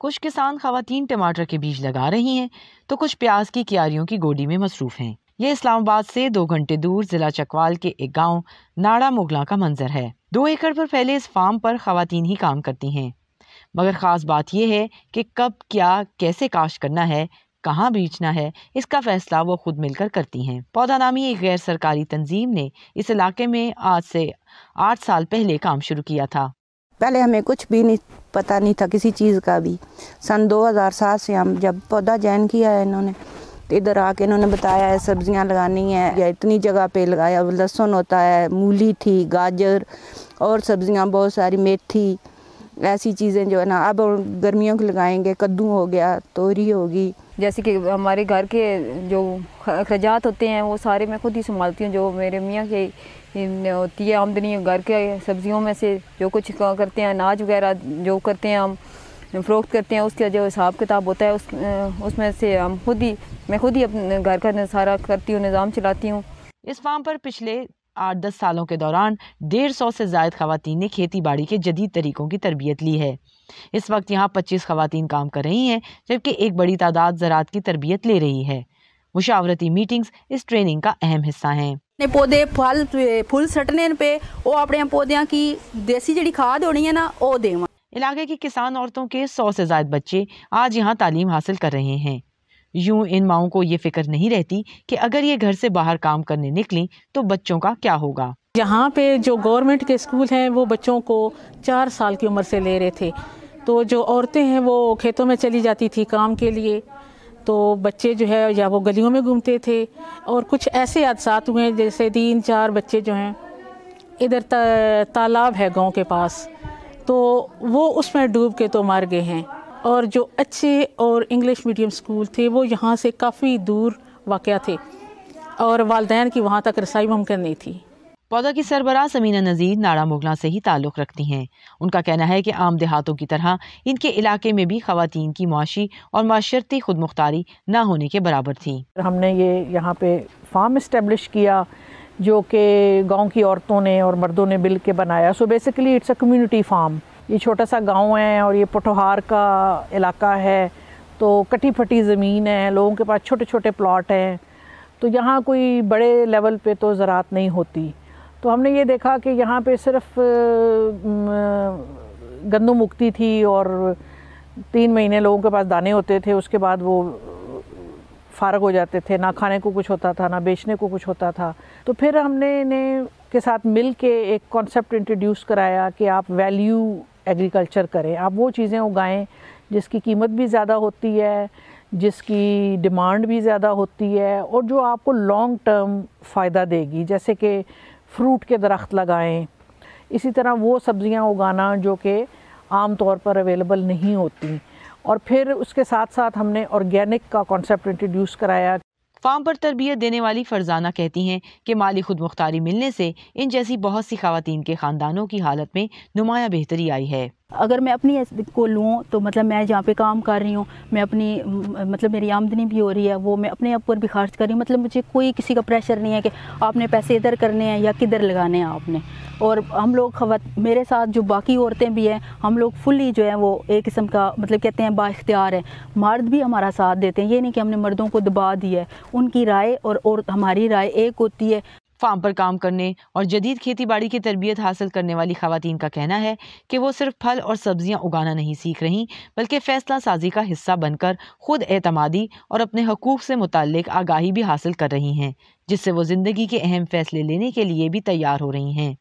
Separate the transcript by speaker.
Speaker 1: कुछ किसान खातन टमाटर के बीज लगा रही हैं तो कुछ प्याज की क्यारियों की गोडी में मसरूफ़ हैं ये इस्लामाबाद से दो घंटे दूर जिला चकवाल के एक गांव नाड़ा मुगला का मंजर है दो एकड़ पर फैले इस फार्म पर खातन ही काम करती हैं मगर ख़ास बात यह है कि कब क्या कैसे काश्त करना है कहाँ बेचना है इसका फैसला वो खुद मिलकर करती हैं पौधा नामी एक गैर सरकारी तंजीम ने इस इलाके में आज से आठ साल पहले काम शुरू किया था पहले हमें कुछ भी नहीं पता नहीं था किसी चीज़ का भी सन 2007 से हम जब पौधा जैन किया है इन्होंने तो इधर आके इन्होंने बताया है सब्जियां लगानी है या इतनी जगह पे लगाया लहसुन होता है मूली थी गाजर और सब्जियां बहुत सारी मेथी ऐसी चीज़ें
Speaker 2: जो है ना अब गर्मियों की लगाएंगे कद्दू हो गया तोरी होगी जैसे कि हमारे घर के जो अखराजात होते हैं वो सारे मैं खुद ही संभालती हूँ जो मेरे मियाँ के होती है आमदनी घर के सब्जियों में से जो कुछ करते हैं अनाज वगैरह जो करते हैं हम फ़रोख्त करते हैं उसका जो हिसाब किताब होता है उस उसमें से हम खुद ही मैं खुद ही अपने घर का सारा करती हूँ निज़ाम चलाती हूँ
Speaker 1: इस फार्म पर पिछले आठ दस सालों के दौरान डेढ़ सौ से जायद खातन ने खेती बाड़ी के जदीद तरीक़ों की तरबियत ली है इस वक्त यहाँ पच्चीस खातन काम कर रही हैं जबकि एक बड़ी तादाद ज़रात की तरबियत ले रही है मुशावरती मीटिंग्स इस ट्रेनिंग का अहम हिस्सा हैं
Speaker 2: पौधे फल फूल
Speaker 1: सटने पे वो अपने पौधे की देसी जड़ी खाद हो रही है ना वो ਦੇਵਾਂ इलाके की किसान औरतों के सौ से ज्यादा बच्चे आज यहाँ तालीम हासिल कर रहे हैं यूं इन माओं को ये फिक्र नहीं रहती कि अगर ये घर से बाहर काम करने निकली तो बच्चों का क्या होगा
Speaker 2: यहाँ पे जो गवर्नमेंट के स्कूल हैं वो बच्चों को चार साल की उम्र से ले रहे थे तो जो औरतें हैं वो खेतों में चली जाती थी काम के लिए तो बच्चे जो है या वो गलियों में घूमते थे और कुछ ऐसे हादसा हुए जैसे तीन चार बच्चे जो हैं इधर तालाब है गांव के पास तो वो उसमें डूब के तो मर गए हैं और जो अच्छे और इंग्लिश मीडियम स्कूल थे वो यहाँ से काफ़ी दूर वाक़ थे और वालदेन की वहाँ तक रसाई मुमकिन नहीं थी
Speaker 1: पौधा की सरबराह समीना नज़ीर नाड़ा मुगला से ही ताल्लुक़ रखती हैं उनका कहना है कि आम देहातों की तरह इनके इलाके में भी ख़वान की मुआशी और माशरती खुद मुख्तारी ना होने के बराबर थी
Speaker 3: हमने ये यहाँ पे फार्म इस्टेब्लिश किया जो कि गांव की औरतों ने और मर्दों ने मिल के बनाया so basically it's a community farm ये छोटा सा गांव है और ये पटोहार का इलाका है तो कटी फटी ज़मीन है लोगों के पास छोटे छोटे प्लॉट हैं तो यहाँ कोई बड़े लेवल पे तो ज़रात नहीं होती तो हमने ये देखा कि यहाँ पे सिर्फ गंदम उगती थी और तीन महीने लोगों के पास दाने होते थे उसके बाद वो फारग हो जाते थे ना खाने को कुछ होता था ना बेचने को कुछ होता था तो फिर हमने इन्हें के साथ मिल के एक कॉन्सेप्ट इंट्रोड्यूस कराया कि आप वैल्यू एग्रीकल्चर करें आप वो चीज़ें उगाएं जिसकी कीमत भी ज़्यादा होती है जिसकी डिमांड भी ज़्यादा होती है और जो आपको लॉन्ग टर्म फ़ायदा देगी जैसे कि फ्रूट के दरख्त लगाएं इसी तरह वो सब्ज़ियाँ उगाना जो कि आम तौर पर अवेलेबल नहीं होती और फिर उसके साथ साथ हमने ऑर्गेनिक का कॉन्सेप्ट इंट्रोड्यूस
Speaker 1: कराया फार्म पर तरबियत देने वाली फरजाना कहती हैं कि माली खुद मुख्तारी मिलने से इन जैसी बहुत सी खातन के ख़ानदानों की हालत में नुमाया बेहतरी आई है अगर मैं अपनी
Speaker 2: को लूँ तो मतलब मैं जहाँ पे काम कर रही हूँ मैं अपनी मतलब मेरी आमदनी भी हो रही है वो मैं अपने आप पर भी खर्च कर रही हूँ मतलब मुझे कोई किसी का प्रेशर नहीं है कि आपने पैसे इधर करने हैं या किधर लगाने हैं आपने और हम लोग खवत मेरे साथ जो बाकी औरतें भी हैं हम लोग फुली जो है वो एक किस्म का मतलब कहते हैं बाख्तियार है मर्द भी हमारा साथ देते हैं ये नहीं कि हमने मर्दों को दबा
Speaker 1: दिया है उनकी राय और, और हमारी राय एक होती है फार्म पर काम करने और जदीद खेती बाड़ी की तरबियत हासिल करने वाली खातन का कहना है कि वो सिर्फ फल और सब्जियाँ उगाना नहीं सीख रही बल्कि फ़ैसला साजी का हिस्सा बनकर ख़ुद एतमादी और अपने हकूक़ से मुतक आगाही भी हासिल कर रही हैं जिससे वो ज़िंदगी के अहम फ़ैसले लेने के लिए भी तैयार हो रही हैं